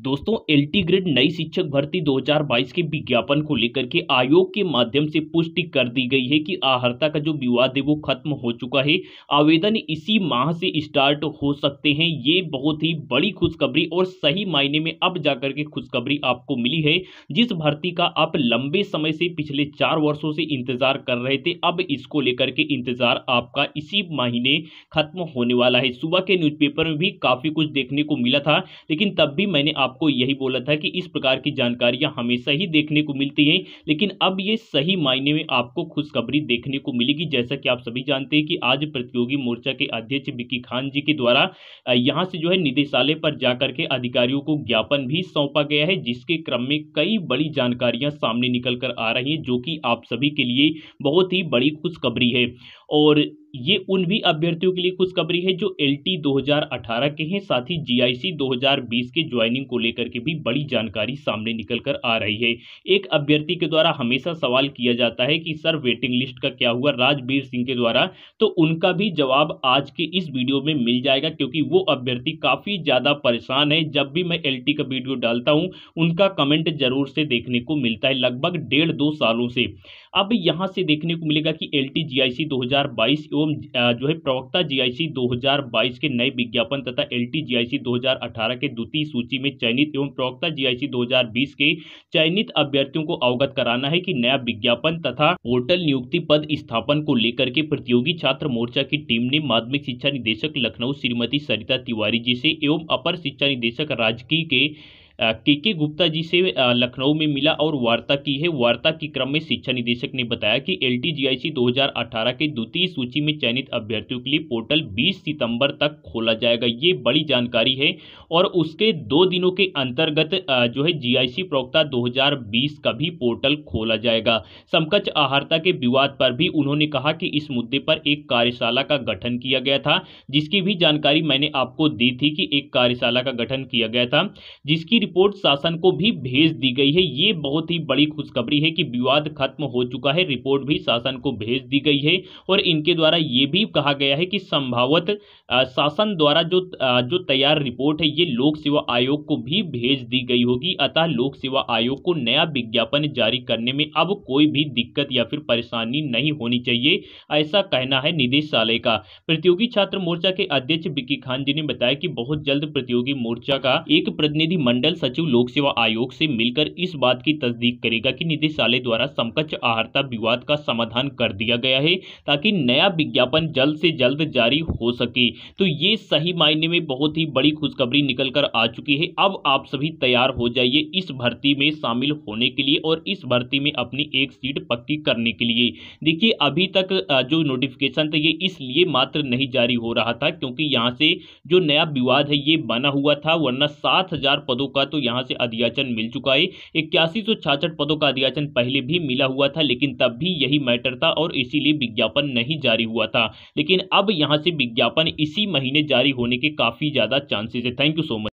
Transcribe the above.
दोस्तों T grade नई शिक्षक भर्ती 2022 के विज्ञापन को लेकर के आयोग के माध्यम से पुष्टि कर दी गई है कि आहर्ता का जो विवाद है वो खत्म हो चुका है आवेदन इसी माह से स्टार्ट हो सकते हैं ये बहुत ही बड़ी खुशखबरी और सही मायने में अब जाकर के खुशखबरी आपको मिली है जिस भर्ती का आप लंबे समय से पिछले चार वर्षों से इंतजार कर रहे थे अब इसको लेकर के इंतजार आपका इसी महीने खत्म होने वाला है सुबह के न्यूज़पेपर में भी काफ़ी कुछ देखने को मिला था लेकिन तब भी मैंने आपको यही बोला था कि इस प्रकार की जानकारियां हमेशा ही देखने को मिलती हैं लेकिन अब ये सही मायने में आपको खुशखबरी देखने को मिलेगी जैसा कि आप सभी जानते हैं कि आज प्रतियोगी मोर्चा के अध्यक्ष बिक्की खान जी के द्वारा यहाँ से जो है निदेशालय पर जाकर के अधिकारियों को ज्ञापन भी सौंपा गया है जिसके क्रम में कई बड़ी जानकारियां सामने निकल कर आ रही हैं जो कि आप सभी के लिए बहुत ही बड़ी खुशखबरी है और ये उन भी अभ्यर्थियों के लिए खुशखबरी है जो एल 2018 के हैं साथ ही जीआईसी 2020 के ज्वाइनिंग को लेकर के भी बड़ी जानकारी सामने निकल कर आ रही है एक अभ्यर्थी के द्वारा हमेशा सवाल किया जाता है कि सर वेटिंग लिस्ट का क्या हुआ राजबीर सिंह के द्वारा तो उनका भी जवाब आज के इस वीडियो में मिल जाएगा क्योंकि वो अभ्यर्थी काफ़ी ज़्यादा परेशान है जब भी मैं एल का वीडियो डालता हूँ उनका कमेंट जरूर से देखने को मिलता है लगभग डेढ़ दो सालों से अब यहाँ से देखने को मिलेगा कि एल टी जी एवं जो है प्रवक्ता जीआईसी 2022 के नए विज्ञापन तथा एलटी जीआईसी 2018 के द्वितीय सूची में चयनित एवं प्रवक्ता जीआईसी 2020 के चयनित अभ्यर्थियों को अवगत कराना है कि नया विज्ञापन तथा पोर्टल नियुक्ति पद स्थापन को लेकर के प्रतियोगी छात्र मोर्चा की टीम ने माध्यमिक शिक्षा निदेशक लखनऊ श्रीमती सरिता तिवारी जी से एवं अपर शिक्षा निदेशक राजकीय के के के गुप्ता जी से लखनऊ में मिला और वार्ता की है वार्ता के क्रम में शिक्षा निदेशक ने बताया कि एल टी जी आई सी दो हजार अठारह के द्वितीय सूची में चयनित अभ्यर्थियों के लिए पोर्टल बीस सितंबर तक खोला जाएगा ये बड़ी जानकारी है और उसके दो दिनों के अंतर्गत जो है जी आई सी प्रवक्ता दो हजार बीस का भी पोर्टल खोला जाएगा समकक्ष आहारता के विवाद पर भी उन्होंने कहा कि इस मुद्दे पर एक कार्यशाला का गठन किया गया था जिसकी भी जानकारी मैंने आपको दी थी कि एक कार्यशाला का गठन किया गया था जिसकी रिपोर्ट शासन को भी भेज दी गई है ये बहुत ही बड़ी खुशखबरी है कि विवाद खत्म हो चुका है रिपोर्ट भी शासन को भेज दी गई है और इनके द्वारा ये भी कहा गया है कि संभावत शासन द्वारा जो जो तैयार रिपोर्ट है ये लोक सेवा आयोग को भी भेज दी गई होगी अतः लोक सेवा आयोग को नया विज्ञापन जारी करने में अब कोई भी दिक्कत या फिर परेशानी नहीं होनी चाहिए ऐसा कहना है निदेशालय का प्रतियोगी छात्र मोर्चा के अध्यक्ष बिकी खान जी ने बताया कि बहुत जल्द प्रतियोगी मोर्चा का एक प्रतिनिधि मंडल मंडल सचिव लोक सेवा आयोग से मिलकर इस बात की तस्दीक करेगा कि निदेशालय द्वारा समकक्ष आहारता विवाद का समाधान कर दिया गया है ताकि नया विज्ञापन जल्द से जल्द जारी हो सके तो ये सही मायने में बहुत ही बड़ी खुशखबरी निकल कर आ चुकी है अब आप सभी तैयार हो जाइए इस भर्ती में शामिल होने के लिए और इस भर्ती में अपनी एक सीट पक्की करने के लिए देखिए अभी तक जो नोटिफिकेशन था ये इसलिए मात्र नहीं जारी हो रहा था क्योंकि यहाँ से जो नया विवाद है ये बना हुआ था वरना सात पदों का दफा तो यहाँ से अधियाचन मिल चुका है इक्यासी पदों का अधियाचन पहले भी मिला हुआ था लेकिन तब भी यही मैटर था और इसीलिए विज्ञापन नहीं जारी हुआ था लेकिन अब यहाँ से विज्ञापन इसी महीने जारी होने के काफ़ी ज़्यादा चांसेस है थैंक यू सो मच